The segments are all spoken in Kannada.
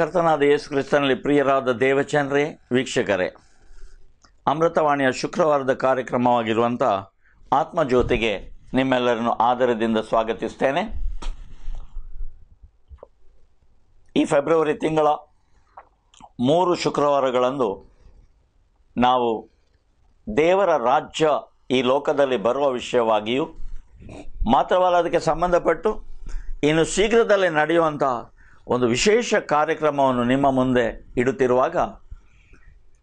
ಕರ್ತನಾದ ಯೇಸು ಕ್ರಿಸ್ತನಲ್ಲಿ ಪ್ರಿಯರಾದ ದೇವಚಂದ್ರೇ ವೀಕ್ಷಕರೇ ಅಮೃತವಾಣಿಯ ಶುಕ್ರವಾರದ ಕಾರ್ಯಕ್ರಮವಾಗಿರುವಂಥ ಆತ್ಮಜ್ಯೋತಿಗೆ ನಿಮ್ಮೆಲ್ಲರನ್ನು ಆದರದಿಂದ ಸ್ವಾಗತಿಸ್ತೇನೆ ಈ ಫೆಬ್ರವರಿ ತಿಂಗಳ ಮೂರು ಶುಕ್ರವಾರಗಳಂದು ನಾವು ದೇವರ ರಾಜ್ಯ ಈ ಲೋಕದಲ್ಲಿ ಬರುವ ವಿಷಯವಾಗಿಯೂ ಮಾತ್ರವಲ್ಲ ಅದಕ್ಕೆ ಸಂಬಂಧಪಟ್ಟು ಇನ್ನು ಶೀಘ್ರದಲ್ಲೇ ನಡೆಯುವಂಥ ಒಂದು ವಿಶೇಷ ಕಾರ್ಯಕ್ರಮವನ್ನು ನಿಮ್ಮ ಮುಂದೆ ಇಡುತ್ತಿರುವಾಗ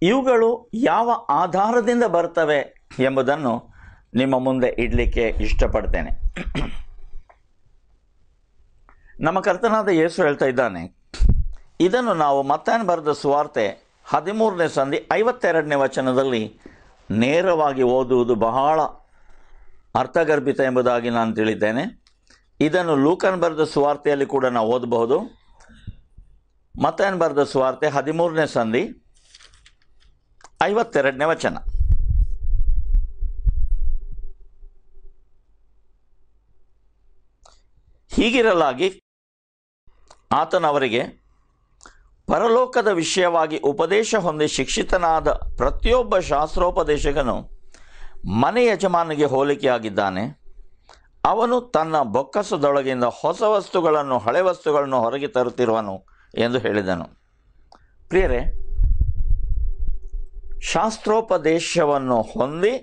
ಇವುಗಳು ಯಾವ ಆಧಾರದಿಂದ ಬರ್ತವೆ ಎಂಬುದನ್ನು ನಿಮ್ಮ ಮುಂದೆ ಇಡಲಿಕ್ಕೆ ಇಷ್ಟಪಡ್ತೇನೆ ನಮ್ಮ ಕರ್ತನಾದ ಯೇಸು ಹೇಳ್ತಾ ಇದ್ದಾನೆ ಇದನ್ನು ನಾವು ಮತ್ತೆ ಬರೆದ ಸುವಾರ್ತೆ ಹದಿಮೂರನೇ ಸಂಧಿ ಐವತ್ತೆರಡನೇ ವಚನದಲ್ಲಿ ನೇರವಾಗಿ ಓದುವುದು ಬಹಳ ಅರ್ಥಗರ್ಭಿತ ಎಂಬುದಾಗಿ ನಾನು ತಿಳಿದ್ದೇನೆ ಇದನ್ನು ಲೂಕನ್ ಬರೆದ ಸುವಾರ್ತೆಯಲ್ಲಿ ಕೂಡ ನಾವು ಓದಬಹುದು ಮತ್ತೇನು ಬರೆದ ಸುವಾರ್ತೆ ಹದಿಮೂರನೇ ಸಂಧಿ ಐವತ್ತೆರಡನೇ ವಚನ ಹೀಗಿರಲಾಗಿ ಆತನವರಿಗೆ ಪರಲೋಕದ ವಿಷಯವಾಗಿ ಉಪದೇಶ ಹೊಂದಿ ಶಿಕ್ಷಿತನಾದ ಪ್ರತಿಯೊಬ್ಬ ಶಾಸ್ತ್ರೋಪದೇಶಕನು ಮನೆ ಯಜಮಾನಿಗೆ ಹೋಲಿಕೆಯಾಗಿದ್ದಾನೆ ಅವನು ತನ್ನ ಬೊಕ್ಕಸದೊಳಗಿಂದ ಹೊಸ ವಸ್ತುಗಳನ್ನು ಹಳೆ ವಸ್ತುಗಳನ್ನು ಹೊರಗೆ ತರುತ್ತಿರುವನು ಎಂದು ಹೇಳಿದನು ಪ್ರಿಯರೇ ಶಾಸ್ತ್ರೋಪದೇಶವನ್ನು ಹೊಂದಿ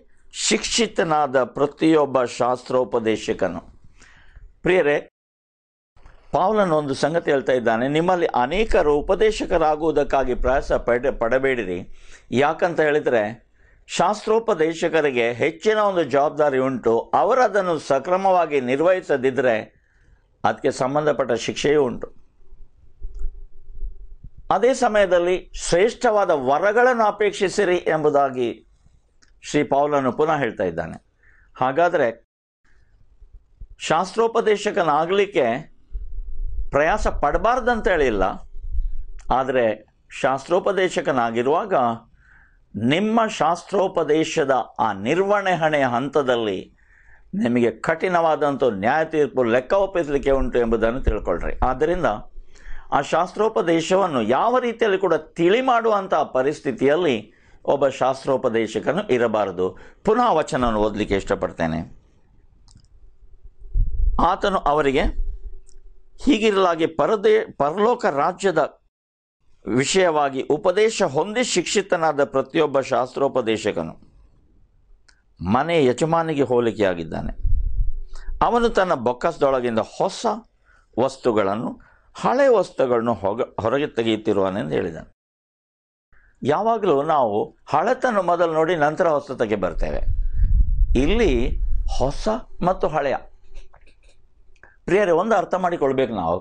ಶಿಕ್ಷಿತನಾದ ಪ್ರತಿಯೊಬ್ಬ ಶಾಸ್ತ್ರೋಪದೇಶಕನು ಪ್ರಿಯರೇ ಪಾವಲನ್ನು ಒಂದು ಸಂಗತಿ ಹೇಳ್ತಾ ಇದ್ದಾನೆ ನಿಮ್ಮಲ್ಲಿ ಅನೇಕರು ಉಪದೇಶಕರಾಗುವುದಕ್ಕಾಗಿ ಪ್ರಯಾಸ ಪಡೆ ಪಡಬೇಡಿರಿ ಯಾಕಂತ ಹೇಳಿದರೆ ಶಾಸ್ತ್ರೋಪದೇಶಕರಿಗೆ ಹೆಚ್ಚಿನ ಒಂದು ಜವಾಬ್ದಾರಿ ಉಂಟು ಅವರದನ್ನು ಸಕ್ರಮವಾಗಿ ನಿರ್ವಹಿಸದಿದ್ದರೆ ಅದಕ್ಕೆ ಸಂಬಂಧಪಟ್ಟ ಶಿಕ್ಷೆಯೂ ಉಂಟು ಅದೇ ಸಮಯದಲ್ಲಿ ಶ್ರೇಷ್ಠವಾದ ವರಗಳನ್ನು ಅಪೇಕ್ಷಿಸಿರಿ ಎಂಬುದಾಗಿ ಶ್ರೀ ಪೌಲನು ಪುನಃ ಹೇಳ್ತಾ ಇದ್ದಾನೆ ಹಾಗಾದರೆ ಶಾಸ್ತ್ರೋಪದೇಶಕನಾಗಲಿಕ್ಕೆ ಪ್ರಯಾಸ ಪಡಬಾರ್ದಂತ ಹೇಳಿಲ್ಲ ಆದರೆ ಶಾಸ್ತ್ರೋಪದೇಶಕನಾಗಿರುವಾಗ ನಿಮ್ಮ ಶಾಸ್ತ್ರೋಪದೇಶದ ಆ ಹಣೆಯ ಹಂತದಲ್ಲಿ ನಿಮಗೆ ಕಠಿಣವಾದಂಥ ನ್ಯಾಯ ತೀರ್ಪು ಲೆಕ್ಕ ಒಪ್ಪಿಸಲಿಕ್ಕೆ ಉಂಟು ಎಂಬುದನ್ನು ತಿಳ್ಕೊಳ್ರಿ ಆದ್ದರಿಂದ ಆ ಶಾಸ್ತ್ರೋಪದೇಶವನ್ನು ಯಾವ ರೀತಿಯಲ್ಲಿ ಕೂಡ ತಿಳಿ ಮಾಡುವಂತಹ ಪರಿಸ್ಥಿತಿಯಲ್ಲಿ ಒಬ್ಬ ಶಾಸ್ತ್ರೋಪದೇಶಕನು ಇರಬಾರದು ಪುನಃ ವಚನವನ್ನು ಓದಲಿಕ್ಕೆ ಇಷ್ಟಪಡ್ತೇನೆ ಆತನು ಅವರಿಗೆ ಹೀಗಿರಲಾಗಿ ಪರದೇ ಪರಲೋಕ ರಾಜ್ಯದ ವಿಷಯವಾಗಿ ಉಪದೇಶ ಹೊಂದಿ ಶಿಕ್ಷಿತನಾದ ಪ್ರತಿಯೊಬ್ಬ ಶಾಸ್ತ್ರೋಪದೇಶಕನು ಮನೆ ಯಜಮಾನಿಗೆ ಹೋಲಿಕೆಯಾಗಿದ್ದಾನೆ ಅವನು ತನ್ನ ಬೊಕ್ಕಸದೊಳಗಿಂದ ಹೊಸ ವಸ್ತುಗಳನ್ನು ಹಳೆ ವಸ್ತುಗಳನ್ನು ಹೊಗ ಹೊರಗೆ ಎಂದು ಹೇಳಿದ್ದಾನೆ ಯಾವಾಗಲೂ ನಾವು ಹಳೆತನ ಮೊದಲು ನೋಡಿ ನಂತರ ಹೊಸತಕ್ಕೆ ಬರ್ತೇವೆ ಇಲ್ಲಿ ಹೊಸ ಮತ್ತು ಹಳೆಯ ಪ್ರಿಯರೇ ಒಂದು ಅರ್ಥ ಮಾಡಿಕೊಳ್ಬೇಕು ನಾವು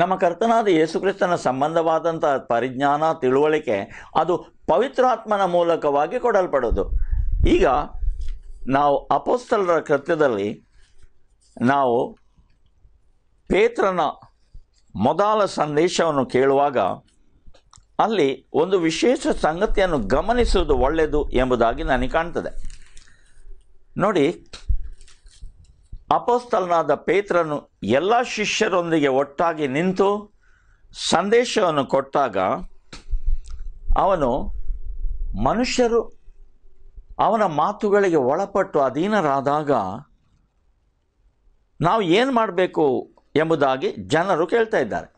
ನಮ್ಮ ಕರ್ತನಾದ ಯೇಸುಕ್ರಿಸ್ತನ ಸಂಬಂಧವಾದಂಥ ಪರಿಜ್ಞಾನ ತಿಳುವಳಿಕೆ ಅದು ಪವಿತ್ರಾತ್ಮನ ಮೂಲಕವಾಗಿ ಕೊಡಲ್ಪಡೋದು ಈಗ ನಾವು ಅಪೋಸ್ತಲರ ಕೃತ್ಯದಲ್ಲಿ ನಾವು ಪೇತ್ರನ ಮೊದಲ ಸಂದೇಶವನ್ನು ಕೇಳುವಾಗ ಅಲ್ಲಿ ಒಂದು ವಿಶೇಷ ಸಂಗತಿಯನ್ನು ಗಮನಿಸುವುದು ಒಳ್ಳೆಯದು ಎಂಬುದಾಗಿ ನನಗೆ ಕಾಣ್ತದೆ ನೋಡಿ ಅಪೋಸ್ತಲನಾದ ಪೇತ್ರನು ಎಲ್ಲ ಶಿಷ್ಯರೊಂದಿಗೆ ಒಟ್ಟಾಗಿ ನಿಂತು ಸಂದೇಶವನ್ನು ಕೊಟ್ಟಾಗ ಅವನು ಮನುಷ್ಯರು ಅವನ ಮಾತುಗಳಿಗೆ ಒಳಪಟ್ಟು ಅಧೀನರಾದಾಗ ನಾವು ಏನು ಮಾಡಬೇಕು ಎಂಬುದಾಗಿ ಜನರು ಕೇಳ್ತಾ ಇದ್ದಾರೆ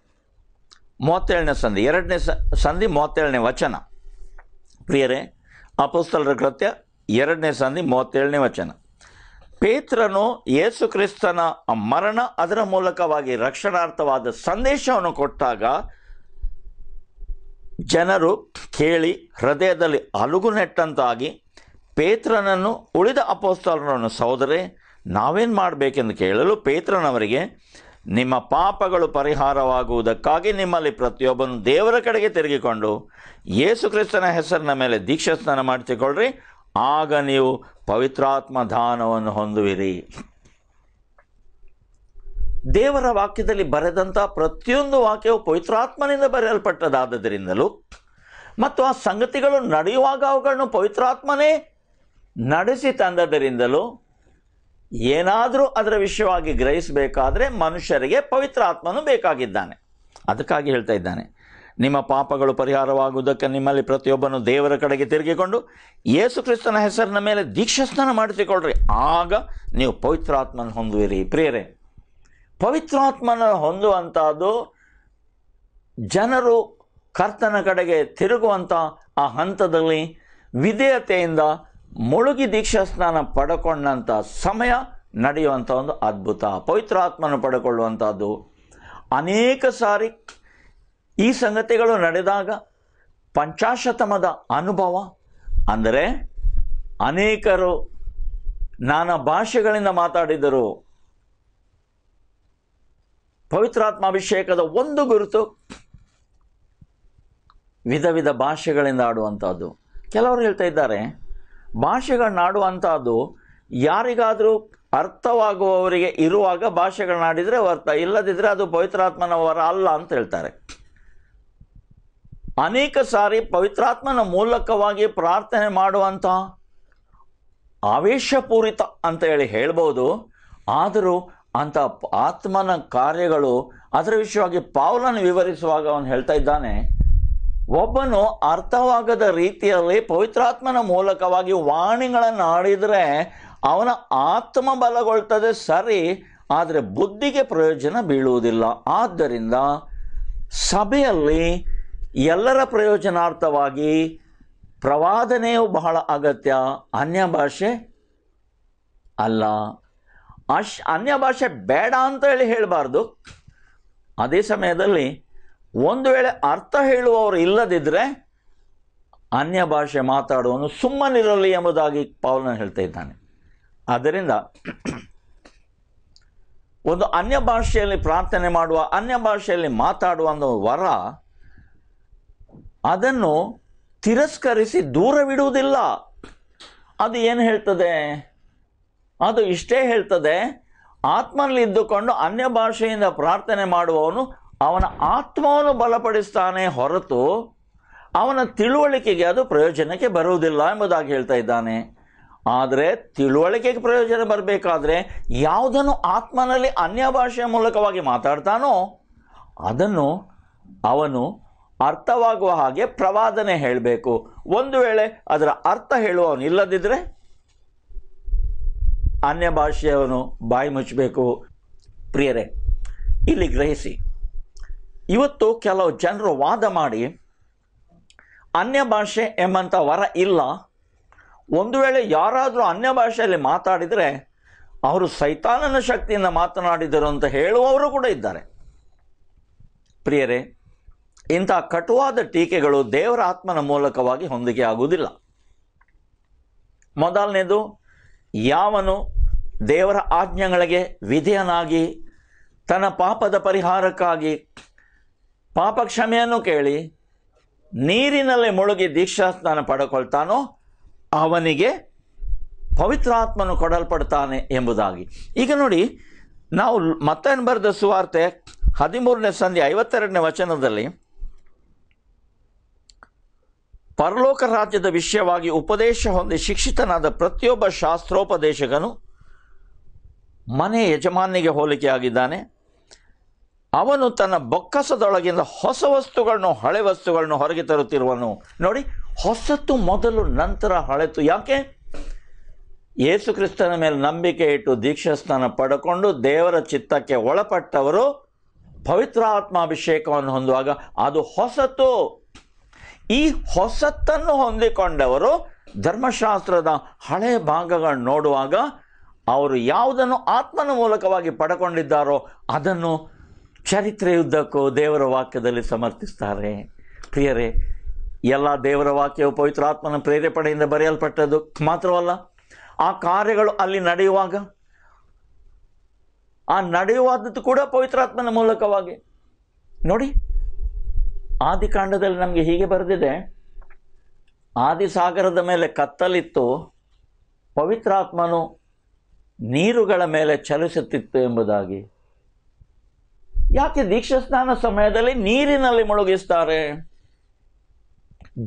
ಮೂವತ್ತೇಳನೇ ಸಂಧಿ ಎರಡನೇ ಸಂಧಿ ಮೂವತ್ತೇಳನೇ ವಚನ ಪ್ರಿಯರೇ ಅಪೋಸ್ತಲರ ಕೃತ್ಯ ಎರಡನೇ ಸಂಧಿ ಮೂವತ್ತೇಳನೇ ವಚನ ಪೇತ್ರನು ಯೇಸು ಕ್ರಿಸ್ತನ ಮರಣ ಅದರ ಮೂಲಕವಾಗಿ ರಕ್ಷಣಾರ್ಥವಾದ ಸಂದೇಶವನ್ನು ಕೊಟ್ಟಾಗ ಜನರು ಕೇಳಿ ಹೃದಯದಲ್ಲಿ ಅಲುಗು ನೆಟ್ಟಂತಾಗಿ ಪೇತ್ರನನ್ನು ಉಳಿದ ಅಪೋಸ್ತಲರನ್ನು ಸೋದರೆ ನಾವೇನು ಮಾಡಬೇಕೆಂದು ಕೇಳಲು ಪೇತ್ರನವರಿಗೆ ನಿಮ್ಮ ಪಾಪಗಳು ಪರಿಹಾರವಾಗುವುದಕ್ಕಾಗಿ ನಿಮ್ಮಲ್ಲಿ ಪ್ರತಿಯೊಬ್ಬನು ದೇವರ ಕಡೆಗೆ ತಿರುಗಿಕೊಂಡು ಯೇಸು ಕ್ರಿಸ್ತನ ಹೆಸರಿನ ಮೇಲೆ ಸ್ನಾನ ಮಾಡಿಸಿಕೊಳ್ಳ್ರಿ ಆಗ ನೀವು ಪವಿತ್ರಾತ್ಮ ದಾನವನ್ನು ಹೊಂದುವಿರಿ ದೇವರ ವಾಕ್ಯದಲ್ಲಿ ಬರೆದಂಥ ಪ್ರತಿಯೊಂದು ವಾಕ್ಯವು ಪವಿತ್ರಾತ್ಮನಿಂದ ಬರೆಯಲ್ಪಟ್ಟದಾದ್ದರಿಂದಲೂ ಮತ್ತು ಆ ಸಂಗತಿಗಳು ನಡೆಯುವಾಗ ಅವುಗಳನ್ನು ಪವಿತ್ರಾತ್ಮನೇ ನಡೆಸಿ ತಂದದರಿಂದಲೂ ಏನಾದರೂ ಅದರ ವಿಷಯವಾಗಿ ಗ್ರಹಿಸಬೇಕಾದ್ರೆ ಮನುಷ್ಯರಿಗೆ ಪವಿತ್ರ ಆತ್ಮನು ಬೇಕಾಗಿದ್ದಾನೆ ಅದಕ್ಕಾಗಿ ಹೇಳ್ತಾ ಇದ್ದಾನೆ ನಿಮ್ಮ ಪಾಪಗಳು ಪರಿಹಾರವಾಗುವುದಕ್ಕೆ ನಿಮ್ಮಲ್ಲಿ ಪ್ರತಿಯೊಬ್ಬನು ದೇವರ ಕಡೆಗೆ ತಿರುಗಿಕೊಂಡು ಯೇಸು ಕ್ರಿಸ್ತನ ಹೆಸರಿನ ಮೇಲೆ ದೀಕ್ಷಸ್ಥಾನ ಮಾಡಿಸಿಕೊಳ್ಳ್ರಿ ಆಗ ನೀವು ಪವಿತ್ರಾತ್ಮನ ಹೊಂದುವಿರಿ ಪ್ರಿಯರೇ ಪವಿತ್ರಾತ್ಮನ ಹೊಂದುವಂಥದ್ದು ಜನರು ಕರ್ತನ ಕಡೆಗೆ ತಿರುಗುವಂಥ ಆ ಹಂತದಲ್ಲಿ ವಿಧೇಯತೆಯಿಂದ ಮುಳುಗಿ ದೀಕ್ಷಾ ಸ್ನಾನ ಪಡ್ಕೊಂಡಂಥ ಸಮಯ ನಡೆಯುವಂಥ ಒಂದು ಅದ್ಭುತ ಪವಿತ್ರಾತ್ಮನ ಪಡ್ಕೊಳ್ಳುವಂಥದ್ದು ಅನೇಕ ಸಾರಿ ಈ ಸಂಗತಿಗಳು ನಡೆದಾಗ ಪಂಚಾಶತಮದ ಅನುಭವ ಅಂದರೆ ಅನೇಕರು ನಾನಾ ಭಾಷೆಗಳಿಂದ ಮಾತಾಡಿದರು ಪವಿತ್ರಾತ್ಮಾಭಿಷೇಕದ ಒಂದು ಗುರುತು ವಿಧ ವಿಧ ಭಾಷೆಗಳಿಂದ ಆಡುವಂಥದ್ದು ಕೆಲವರು ಹೇಳ್ತಾ ಇದ್ದಾರೆ ಭಾಷೆಗಳನ್ನಾಡುವಂಥದ್ದು ಯಾರಿಗಾದರೂ ಅರ್ಥವಾಗುವವರಿಗೆ ಇರುವಾಗ ಭಾಷೆಗಳನ್ನಾಡಿದರೆ ಅರ್ಥ ಇಲ್ಲದಿದ್ದರೆ ಅದು ಪವಿತ್ರಾತ್ಮನ ವರ ಅಲ್ಲ ಅಂತ ಹೇಳ್ತಾರೆ ಅನೇಕ ಸಾರಿ ಪವಿತ್ರಾತ್ಮನ ಮೂಲಕವಾಗಿ ಪ್ರಾರ್ಥನೆ ಮಾಡುವಂಥ ಆವೇಶಪೂರಿತ ಅಂತ ಹೇಳಿ ಹೇಳ್ಬೋದು ಆದರೂ ಅಂಥ ಆತ್ಮನ ಕಾರ್ಯಗಳು ಅದರ ವಿಷಯವಾಗಿ ಪಾವಲನ್ನು ವಿವರಿಸುವಾಗ ಅವನು ಹೇಳ್ತಾ ಇದ್ದಾನೆ ಒಬ್ಬನು ಅರ್ಥವಾಗದ ರೀತಿಯಲ್ಲಿ ಪವಿತ್ರಾತ್ಮನ ಮೂಲಕವಾಗಿ ವಾಣಿಗಳನ್ನು ಆಡಿದರೆ ಅವನ ಆತ್ಮ ಬಲಗೊಳ್ತದೆ ಸರಿ ಆದರೆ ಬುದ್ಧಿಗೆ ಪ್ರಯೋಜನ ಬೀಳುವುದಿಲ್ಲ ಆದ್ದರಿಂದ ಸಭೆಯಲ್ಲಿ ಎಲ್ಲರ ಪ್ರಯೋಜನಾರ್ಥವಾಗಿ ಪ್ರವಾದನೆಯು ಬಹಳ ಅಗತ್ಯ ಅನ್ಯ ಭಾಷೆ ಅಲ್ಲ ಅಶ್ ಅನ್ಯ ಭಾಷೆ ಬೇಡ ಹೇಳಿ ಹೇಳಬಾರ್ದು ಅದೇ ಸಮಯದಲ್ಲಿ ಒಂದು ವೇಳೆ ಅರ್ಥ ಹೇಳುವವರು ಇಲ್ಲದಿದ್ದರೆ ಅನ್ಯ ಭಾಷೆ ಮಾತಾಡುವನು ಸುಮ್ಮನಿರಲಿ ಎಂಬುದಾಗಿ ಪಾವಲನ ಹೇಳ್ತಾ ಇದ್ದಾನೆ ಆದ್ದರಿಂದ ಒಂದು ಅನ್ಯ ಭಾಷೆಯಲ್ಲಿ ಪ್ರಾರ್ಥನೆ ಮಾಡುವ ಅನ್ಯ ಭಾಷೆಯಲ್ಲಿ ಮಾತಾಡುವ ಒಂದು ವರ ಅದನ್ನು ತಿರಸ್ಕರಿಸಿ ದೂರವಿಡುವುದಿಲ್ಲ ಅದು ಏನು ಹೇಳ್ತದೆ ಅದು ಇಷ್ಟೇ ಹೇಳ್ತದೆ ಇದ್ದುಕೊಂಡು ಅನ್ಯ ಭಾಷೆಯಿಂದ ಪ್ರಾರ್ಥನೆ ಮಾಡುವವನು ಅವನ ಆತ್ಮವನ್ನು ಬಲಪಡಿಸ್ತಾನೆ ಹೊರತು ಅವನ ತಿಳುವಳಿಕೆಗೆ ಅದು ಪ್ರಯೋಜನಕ್ಕೆ ಬರುವುದಿಲ್ಲ ಎಂಬುದಾಗಿ ಹೇಳ್ತಾ ಇದ್ದಾನೆ ಆದರೆ ತಿಳುವಳಿಕೆಗೆ ಪ್ರಯೋಜನ ಬರಬೇಕಾದ್ರೆ ಯಾವುದನ್ನು ಆತ್ಮನಲ್ಲಿ ಅನ್ಯ ಭಾಷೆಯ ಮೂಲಕವಾಗಿ ಮಾತಾಡ್ತಾನೋ ಅದನ್ನು ಅವನು ಅರ್ಥವಾಗುವ ಹಾಗೆ ಪ್ರವಾದನೆ ಹೇಳಬೇಕು ಒಂದು ವೇಳೆ ಅದರ ಅರ್ಥ ಹೇಳುವವನು ಇಲ್ಲದಿದ್ದರೆ ಅನ್ಯ ಭಾಷೆಯವನು ಬಾಯಿ ಮುಚ್ಚಬೇಕು ಪ್ರಿಯರೇ ಇಲ್ಲಿ ಗ್ರಹಿಸಿ ಇವತ್ತು ಕೆಲವು ಜನರು ವಾದ ಮಾಡಿ ಅನ್ಯ ಭಾಷೆ ಎಂಬಂಥ ವರ ಇಲ್ಲ ಒಂದು ವೇಳೆ ಯಾರಾದರೂ ಅನ್ಯ ಭಾಷೆಯಲ್ಲಿ ಮಾತಾಡಿದರೆ ಅವರು ಸೈತಾನನ ಶಕ್ತಿಯಿಂದ ಮಾತನಾಡಿದರು ಅಂತ ಹೇಳುವವರು ಕೂಡ ಇದ್ದಾರೆ ಪ್ರಿಯರೇ ಇಂಥ ಕಟುವಾದ ಟೀಕೆಗಳು ದೇವರ ಆತ್ಮನ ಮೂಲಕವಾಗಿ ಹೊಂದಿಕೆ ಆಗುವುದಿಲ್ಲ ಮೊದಲನೇದು ಯಾವನು ದೇವರ ಆಜ್ಞೆಗಳಿಗೆ ವಿಧೇಯನಾಗಿ ತನ್ನ ಪಾಪದ ಪರಿಹಾರಕ್ಕಾಗಿ ಪಾಪಕ್ಷಮೆಯನ್ನು ಕೇಳಿ ನೀರಿನಲ್ಲಿ ಮುಳುಗಿ ಸ್ನಾನ ಪಡ್ಕೊಳ್ತಾನೋ ಅವನಿಗೆ ಪವಿತ್ರಾತ್ಮನು ಕೊಡಲ್ಪಡ್ತಾನೆ ಎಂಬುದಾಗಿ ಈಗ ನೋಡಿ ನಾವು ಮತ್ತೆ ಬರೆದ ಸುವಾರ್ತೆ ಹದಿಮೂರನೇ ಸಂಧಿ ಐವತ್ತೆರಡನೇ ವಚನದಲ್ಲಿ ಪರಲೋಕ ರಾಜ್ಯದ ವಿಷಯವಾಗಿ ಉಪದೇಶ ಹೊಂದಿ ಶಿಕ್ಷಿತನಾದ ಪ್ರತಿಯೊಬ್ಬ ಶಾಸ್ತ್ರೋಪದೇಶಕನು ಮನೆ ಯಜಮಾನಿಗೆ ಹೋಲಿಕೆಯಾಗಿದ್ದಾನೆ ಅವನು ತನ್ನ ಬೊಕ್ಕಸದೊಳಗಿಂದ ಹೊಸ ವಸ್ತುಗಳನ್ನು ಹಳೆ ವಸ್ತುಗಳನ್ನು ಹೊರಗೆ ತರುತ್ತಿರುವನು ನೋಡಿ ಹೊಸತು ಮೊದಲು ನಂತರ ಹಳೆತು ಯಾಕೆ ಯೇಸು ಕ್ರಿಸ್ತನ ಮೇಲೆ ನಂಬಿಕೆ ಇಟ್ಟು ದೀಕ್ಷಾಸ್ನಾನ ಪಡ್ಕೊಂಡು ದೇವರ ಚಿತ್ತಕ್ಕೆ ಒಳಪಟ್ಟವರು ಪವಿತ್ರಾತ್ಮಾಭಿಷೇಕವನ್ನು ಹೊಂದುವಾಗ ಅದು ಹೊಸತು ಈ ಹೊಸತನ್ನು ಹೊಂದಿಕೊಂಡವರು ಧರ್ಮಶಾಸ್ತ್ರದ ಹಳೆಯ ಭಾಗಗಳನ್ನು ನೋಡುವಾಗ ಅವರು ಯಾವುದನ್ನು ಆತ್ಮನ ಮೂಲಕವಾಗಿ ಪಡ್ಕೊಂಡಿದ್ದಾರೋ ಅದನ್ನು ಚರಿತ್ರೆಯುದ್ದಕ್ಕೂ ದೇವರ ವಾಕ್ಯದಲ್ಲಿ ಸಮರ್ಥಿಸ್ತಾರೆ ಪ್ರಿಯರೇ ಎಲ್ಲ ದೇವರ ವಾಕ್ಯವು ಪವಿತ್ರಾತ್ಮನ ಪ್ರೇರೇಪಣೆಯಿಂದ ಬರೆಯಲ್ಪಟ್ಟದ್ದು ಮಾತ್ರವಲ್ಲ ಆ ಕಾರ್ಯಗಳು ಅಲ್ಲಿ ನಡೆಯುವಾಗ ಆ ನಡೆಯುವಾದದ್ದು ಕೂಡ ಪವಿತ್ರಾತ್ಮನ ಮೂಲಕವಾಗಿ ನೋಡಿ ಆದಿಕಾಂಡದಲ್ಲಿ ನಮಗೆ ಹೀಗೆ ಬರೆದಿದೆ ಆದಿಸಾಗರದ ಮೇಲೆ ಕತ್ತಲಿತ್ತು ಪವಿತ್ರಾತ್ಮನು ನೀರುಗಳ ಮೇಲೆ ಚಲಿಸುತ್ತಿತ್ತು ಎಂಬುದಾಗಿ ಯಾಕೆ ದೀಕ್ಷಾ ಸ್ನಾನ ಸಮಯದಲ್ಲಿ ನೀರಿನಲ್ಲಿ ಮುಳುಗಿಸ್ತಾರೆ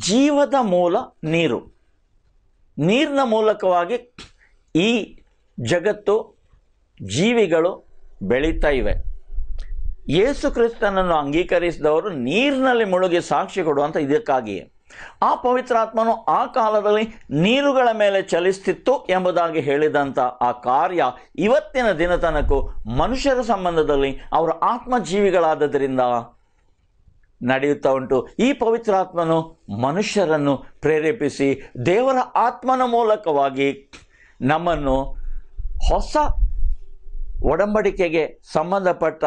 ಜೀವದ ಮೂಲ ನೀರು ನೀರಿನ ಮೂಲಕವಾಗಿ ಈ ಜಗತ್ತು ಜೀವಿಗಳು ಬೆಳೀತಾ ಇವೆ ಯೇಸು ಕ್ರಿಸ್ತನನ್ನು ಅಂಗೀಕರಿಸಿದವರು ನೀರಿನಲ್ಲಿ ಮುಳುಗಿ ಸಾಕ್ಷಿ ಕೊಡುವಂಥ ಇದಕ್ಕಾಗಿಯೇ ಆ ಪವಿತ್ರಾತ್ಮನು ಆ ಕಾಲದಲ್ಲಿ ನೀರುಗಳ ಮೇಲೆ ಚಲಿಸ್ತಿತ್ತು ಎಂಬುದಾಗಿ ಹೇಳಿದಂಥ ಆ ಕಾರ್ಯ ಇವತ್ತಿನ ದಿನ ಮನುಷ್ಯರ ಸಂಬಂಧದಲ್ಲಿ ಅವರ ಆತ್ಮಜೀವಿಗಳಾದದರಿಂದ ನಡೆಯುತ್ತಾ ಉಂಟು ಈ ಪವಿತ್ರಾತ್ಮನು ಮನುಷ್ಯರನ್ನು ಪ್ರೇರೇಪಿಸಿ ದೇವರ ಆತ್ಮನ ಮೂಲಕವಾಗಿ ನಮ್ಮನ್ನು ಹೊಸ ಒಡಂಬಡಿಕೆಗೆ ಸಂಬಂಧಪಟ್ಟ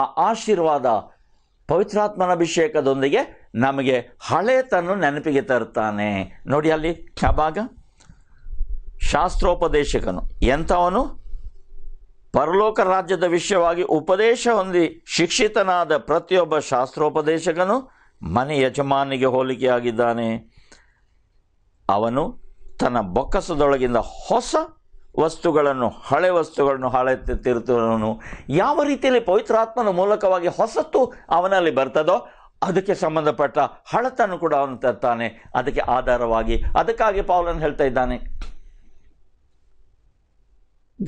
ಆ ಆಶೀರ್ವಾದ ಪವಿತ್ರಾತ್ಮನ ಅಭಿಷೇಕದೊಂದಿಗೆ ನಮಗೆ ತನ್ನು ನೆನಪಿಗೆ ತರುತ್ತಾನೆ ನೋಡಿ ಅಲ್ಲಿ ಕ್ಯಾಭಾಗ ಶಾಸ್ತ್ರೋಪದೇಶಕನು ಎಂಥವನು ಪರಲೋಕ ರಾಜ್ಯದ ವಿಷಯವಾಗಿ ಉಪದೇಶ ಹೊಂದಿ ಶಿಕ್ಷಿತನಾದ ಪ್ರತಿಯೊಬ್ಬ ಶಾಸ್ತ್ರೋಪದೇಶಕನು ಮನೆ ಯಜಮಾನಿಗೆ ಹೋಲಿಕೆಯಾಗಿದ್ದಾನೆ ಅವನು ತನ್ನ ಬೊಕ್ಕಸದೊಳಗಿಂದ ಹೊಸ ವಸ್ತುಗಳನ್ನು ಹಳೆ ವಸ್ತುಗಳನ್ನು ಹಳೆತ್ತಿರುತ್ತವನು ಯಾವ ರೀತಿಯಲ್ಲಿ ಪವಿತ್ರಾತ್ಮನ ಮೂಲಕವಾಗಿ ಹೊಸತು ಅವನಲ್ಲಿ ಬರ್ತದೋ ಅದಕ್ಕೆ ಸಂಬಂಧಪಟ್ಟ ಹಳತನ ಕೂಡ ಅವನು ತರ್ತಾನೆ ಅದಕ್ಕೆ ಆಧಾರವಾಗಿ ಅದಕ್ಕಾಗಿ ಪಾವಲನ್ನು ಹೇಳ್ತಾ ಇದ್ದಾನೆ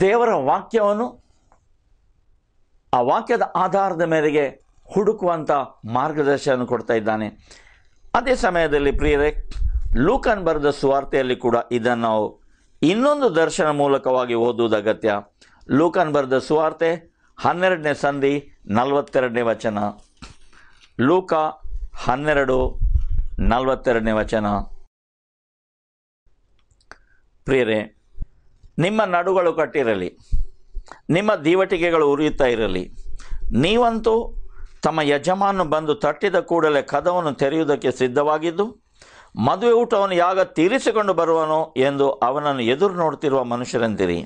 ದೇವರ ವಾಕ್ಯವನ್ನು ಆ ವಾಕ್ಯದ ಆಧಾರದ ಮೇರೆಗೆ ಹುಡುಕುವಂಥ ಮಾರ್ಗದರ್ಶನ ಕೊಡ್ತಾ ಇದ್ದಾನೆ ಅದೇ ಸಮಯದಲ್ಲಿ ಪ್ರಿಯರೇ ಲೂಕನ್ ಬರೆದ ಸುವಾರ್ತೆಯಲ್ಲಿ ಕೂಡ ಇದನ್ನು ನಾವು ಇನ್ನೊಂದು ದರ್ಶನ ಮೂಲಕವಾಗಿ ಓದುವುದು ಅಗತ್ಯ ಲೂಕನ್ ಬರೆದ ಸುವಾರ್ತೆ ಹನ್ನೆರಡನೇ ಸಂಧಿ ನಲವತ್ತೆರಡನೇ ವಚನ ಲೂಕ ಹನ್ನೆರಡು ನಲವತ್ತೆರಡನೇ ವಚನ ಪ್ರಿಯರೇ ನಿಮ್ಮ ನಡುಗಳು ಕಟ್ಟಿರಲಿ ನಿಮ್ಮ ದೀವಟಿಗೆಗಳು ಉರಿಯುತ್ತಾ ಇರಲಿ ನೀವಂತೂ ತಮ್ಮ ಯಜಮಾನನು ಬಂದು ತಟ್ಟಿದ ಕೂಡಲೇ ಕದವನ್ನು ತೆರೆಯುವುದಕ್ಕೆ ಸಿದ್ಧವಾಗಿದ್ದು ಮದುವೆ ಊಟವನ್ನು ಯಾಗ ತೀರಿಸಿಕೊಂಡು ಬರುವನು ಎಂದು ಅವನನ್ನು ಎದುರು ನೋಡ್ತಿರುವ ಮನುಷ್ಯರಂತಿರಿ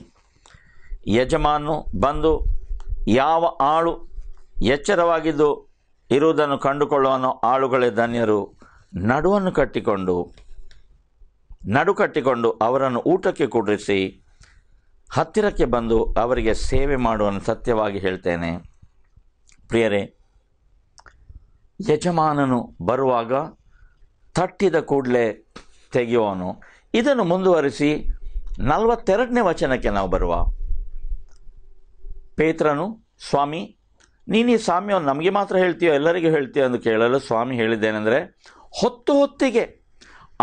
ಯಜಮಾನನು ಬಂದು ಯಾವ ಆಳು ಎಚ್ಚರವಾಗಿದ್ದು ಇರುವುದನ್ನು ಕಂಡುಕೊಳ್ಳುವನು ಆಳುಗಳೇ ಧನ್ಯರು ನಡುವನ್ನು ಕಟ್ಟಿಕೊಂಡು ನಡು ಕಟ್ಟಿಕೊಂಡು ಅವರನ್ನು ಊಟಕ್ಕೆ ಕುಡಿಸಿ ಹತ್ತಿರಕ್ಕೆ ಬಂದು ಅವರಿಗೆ ಸೇವೆ ಮಾಡುವನ್ನು ಸತ್ಯವಾಗಿ ಹೇಳ್ತೇನೆ ಪ್ರಿಯರೇ ಯಜಮಾನನು ಬರುವಾಗ ತಟ್ಟಿದ ಕೂಡಲೇ ತೆಗೆಯುವನು ಇದನ್ನು ಮುಂದುವರಿಸಿ ನಲವತ್ತೆರಡನೇ ವಚನಕ್ಕೆ ನಾವು ಬರುವ ಪೇತ್ರನು ಸ್ವಾಮಿ ನೀನು ಈ ಅವನು ನಮಗೆ ಮಾತ್ರ ಹೇಳ್ತೀಯೋ ಎಲ್ಲರಿಗೂ ಹೇಳ್ತೀಯೋ ಅಂತ ಕೇಳಲು ಸ್ವಾಮಿ ಹೇಳಿದ್ದೇನೆಂದರೆ ಹೊತ್ತು ಹೊತ್ತಿಗೆ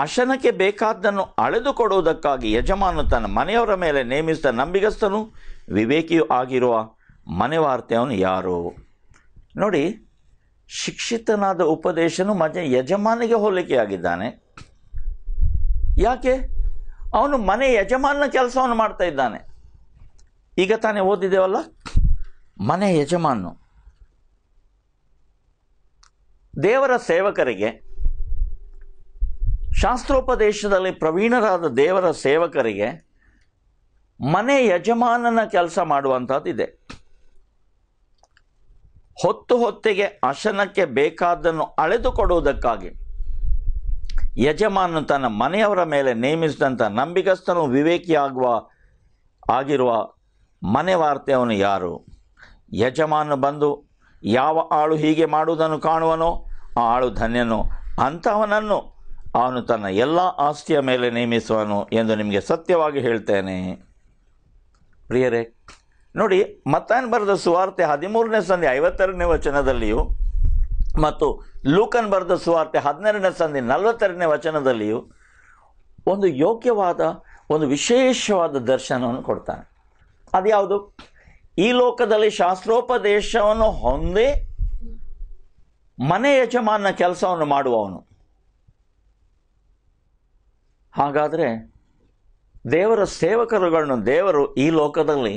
ಅಶನಕ್ಕೆ ಬೇಕಾದ್ದನ್ನು ಅಳೆದು ಕೊಡುವುದಕ್ಕಾಗಿ ಯಜಮಾನನು ತನ್ನ ಮನೆಯವರ ಮೇಲೆ ನೇಮಿಸಿದ ನಂಬಿಗಸ್ತನು ವಿವೇಕಿಯು ಆಗಿರುವ ಅವನು ಯಾರು ನೋಡಿ ಶಿಕ್ಷಿತನಾದ ಉಪದೇಶನು ಮಜ ಯಜಮಾನಿಗೆ ಹೋಲಿಕೆಯಾಗಿದ್ದಾನೆ ಯಾಕೆ ಅವನು ಮನೆ ಯಜಮಾನನ ಕೆಲಸವನ್ನು ಮಾಡ್ತಾ ಇದ್ದಾನೆ ಈಗ ತಾನೇ ಓದಿದ್ದೇವಲ್ಲ ಮನೆ ಯಜಮಾನನು ದೇವರ ಸೇವಕರಿಗೆ ಶಾಸ್ತ್ರೋಪದೇಶದಲ್ಲಿ ಪ್ರವೀಣರಾದ ದೇವರ ಸೇವಕರಿಗೆ ಮನೆ ಯಜಮಾನನ ಕೆಲಸ ಮಾಡುವಂಥದ್ದಿದೆ ಹೊತ್ತು ಹೊತ್ತಿಗೆ ಅಶನಕ್ಕೆ ಬೇಕಾದ್ದನ್ನು ಅಳೆದುಕೊಡುವುದಕ್ಕಾಗಿ ಕೊಡುವುದಕ್ಕಾಗಿ ಯಜಮಾನನು ತನ್ನ ಮನೆಯವರ ಮೇಲೆ ನೇಮಿಸಿದಂಥ ನಂಬಿಗಸ್ತನು ವಿವೇಕಿಯಾಗುವ ಆಗಿರುವ ಮನೆ ವಾರ್ತೆಯವನು ಯಾರು ಯಜಮಾನನು ಬಂದು ಯಾವ ಆಳು ಹೀಗೆ ಮಾಡುವುದನ್ನು ಕಾಣುವನೋ ಆಳು ಧನ್ಯನು ಅಂಥವನನ್ನು ಅವನು ತನ್ನ ಎಲ್ಲ ಆಸ್ತಿಯ ಮೇಲೆ ನೇಮಿಸುವನು ಎಂದು ನಿಮಗೆ ಸತ್ಯವಾಗಿ ಹೇಳ್ತೇನೆ ಪ್ರಿಯರೇ ನೋಡಿ ಮತ್ತಾನ್ ಬರೆದ ಸುವಾರ್ತೆ ಹದಿಮೂರನೇ ಸಂಧಿ ಐವತ್ತೆರಡನೇ ವಚನದಲ್ಲಿಯೂ ಮತ್ತು ಲೂಕನ್ ಬರೆದ ಸುವಾರ್ತೆ ಹದಿನೆರಡನೇ ಸಂಧಿ ನಲವತ್ತೆರಡನೇ ವಚನದಲ್ಲಿಯೂ ಒಂದು ಯೋಗ್ಯವಾದ ಒಂದು ವಿಶೇಷವಾದ ದರ್ಶನವನ್ನು ಕೊಡ್ತಾನೆ ಅದ್ಯಾವುದು ಈ ಲೋಕದಲ್ಲಿ ಶಾಸ್ತ್ರೋಪದೇಶವನ್ನು ಹೊಂದೇ ಮನೆ ಯಜಮಾನ ಕೆಲಸವನ್ನು ಮಾಡುವವನು ಹಾಗಾದರೆ ದೇವರ ಸೇವಕರುಗಳನ್ನು ದೇವರು ಈ ಲೋಕದಲ್ಲಿ